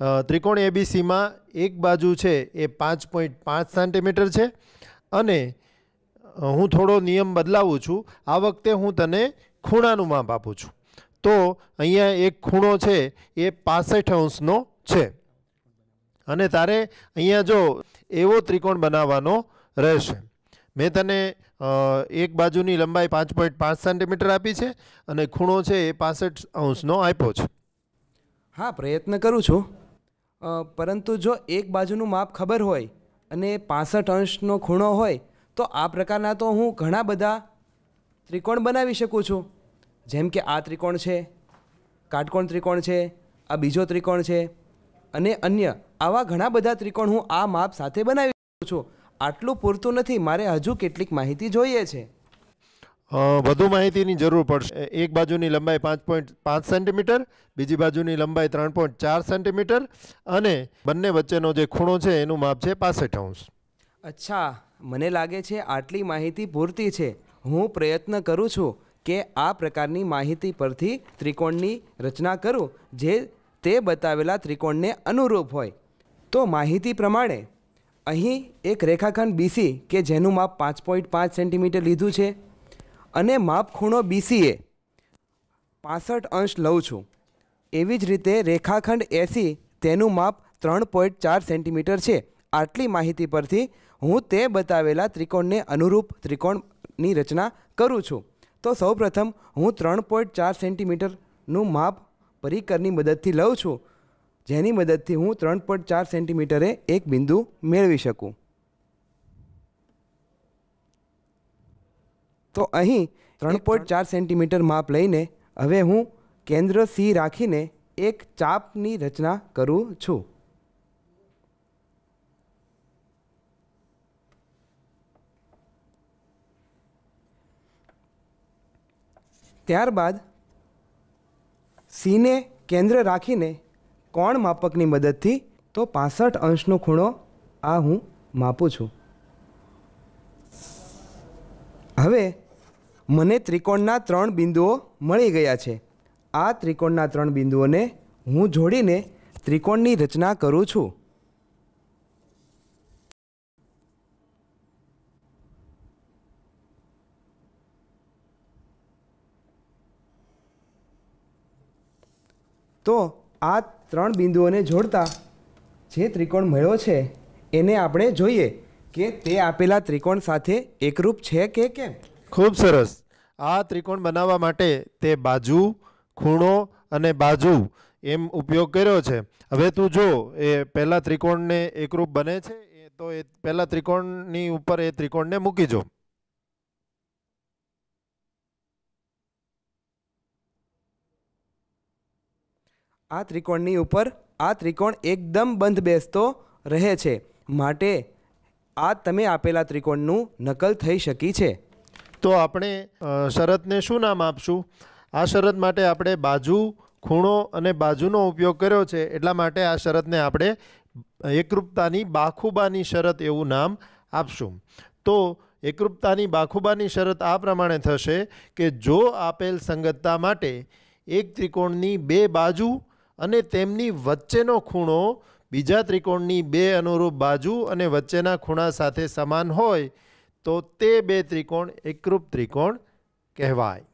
ત્રિકોણ એબીસીમાં એક બાજુ છે એ પાંચ પોઈન્ટ પાંચ સેન્ટીમીટર છે અને હું થોડો નિયમ બદલાવું છું આ વખતે હું તને ખૂણાનું માપ આપું છું તો અહીંયા એક ખૂણો છે એ પાસઠ અંશનો છે અને તારે અહીંયા જો એવો ત્રિકોણ બનાવવાનો રહેશે મેં તને એક બાજુની લંબાઈ પાંચ પોઈન્ટ પાંચ સેન્ટીમીટર આપી છે અને ખૂણો છે એ પાસઠ અંશનો આપ્યો છે હા પ્રયત્ન કરું છું પરંતુ જો એક બાજુનું માપ ખબર હોય અને પાસઠ અંશનો ખૂણો હોય તો આ પ્રકારના તો હું ઘણા બધા ત્રિકોણ બનાવી શકું છું જેમ કે આ ત્રિકોણ છે કાટકોણ ત્રિકોણ છે આ બીજો ત્રિકોણ છે અને અન્ય આવા ઘણા બધા ત્રિકોણ હું આ માપ સાથે બનાવી શકું છું આટલું પૂરતું નથી મારે હજુ કેટલીક માહિતી જોઈએ છે વધુ માહિતીની જરૂર પડશે એક બાજુની લંબાઈ પાંચ પોઈન્ટ પાંચ સેન્ટીમીટર બીજી બાજુની લંબાઈ ત્રણ પોઈન્ટ ચાર સેન્ટીમીટર અને બંને વચ્ચેનો જે ખૂણો છે એનું માપ છે પાસઠ અંશ અચ્છા મને લાગે છે આટલી માહિતી પૂરતી છે હું પ્રયત્ન કરું છું કે આ પ્રકારની માહિતી પરથી ત્રિકોણની રચના કરું જે તે બતાવેલા ત્રિકોણને અનુરૂપ હોય તો માહિતી પ્રમાણે અહીં એક રેખાખંડ બીસી કે જેનું માપ પાંચ પોઈન્ટ પાંચ સેન્ટીમીટર લીધું છે અને માપ ખૂણો બીસીએ પાસઠ અંશ લઉં છું એવી જ રીતે રેખાખંડ એસી તેનું માપ ત્રણ પોઈન્ટ ચાર સેન્ટીમીટર છે આટલી માહિતી પરથી હું તે બતાવેલા ત્રિકોણને અનુરૂપ ત્રિકોણની રચના કરું છું તો સૌપ્રથમ હું ત્રણ પોઈન્ટ ચાર સેન્ટીમીટરનું માપ પરિકરની મદદથી લઉં છું જેની મદદથી હું ત્રણ પોઈન્ટ ચાર સેન્ટીમીટરે એક બિંદુ મેળવી શકું તો અહીં ત્રણ પોઈન્ટ ચાર સેન્ટીમીટર માપ લઈને હવે હું કેન્દ્ર સી રાખીને એક ચાપની રચના કરું છું ત્યારબાદ સીને કેન્દ્ર રાખીને કોણ માપકની મદદથી તો પાસઠ અંશનો ખૂણો આ હું માપું છું હવે મને ત્રિકોણના ત્રણ બિંદુઓ મળી ગયા છે આ ત્રિકોણના ત્રણ બિંદુઓને હું જોડીને ત્રિકોણની રચના કરું છું તો આ ત્રણ બિંદુઓને જોડતા જે ત્રિકોણ મળ્યો છે એને આપણે જોઈએ કે તે આપેલા ત્રિકોણ સાથે એકરૂપ છે કે કેમ ખૂબ સરસ આ ત્રિકોણ બનાવવા માટે તે બાજુ ખૂણો અને બાજુ એમ ઉપયોગ કર્યો છે હવે તું જો એ પહેલાં ત્રિકોણને એકરૂપ બને છે એ તો એ પહેલાં ત્રિકોણની ઉપર એ ત્રિકોણને મૂકી જો આ ત્રિકોણની ઉપર આ ત્રિકોણ એકદમ બંધ બેસતો રહે છે માટે આ તમે આપેલા ત્રિકોણનું નકલ થઈ શકી છે તો આપણે શરતને શું નામ આપશું આ શરત માટે આપણે બાજુ ખૂણો અને બાજુનો ઉપયોગ કર્યો છે એટલા માટે આ શરતને આપણે એકરૂપતાની બાખુબાની શરત એવું નામ આપશું તો એકરૂપતાની બાખુબાની શરત આ પ્રમાણે થશે કે જો આપેલ સંગતતા માટે એક ત્રિકોણની બે બાજુ અને તેમની વચ્ચેનો ખૂણો બીજા ત્રિકોણની બે અનુરૂપ બાજુ અને વચ્ચેના ખૂણા સાથે સમાન હોય તો તે બે ત્રિકોણ એકરૂપ ત્રિકોણ કહેવાય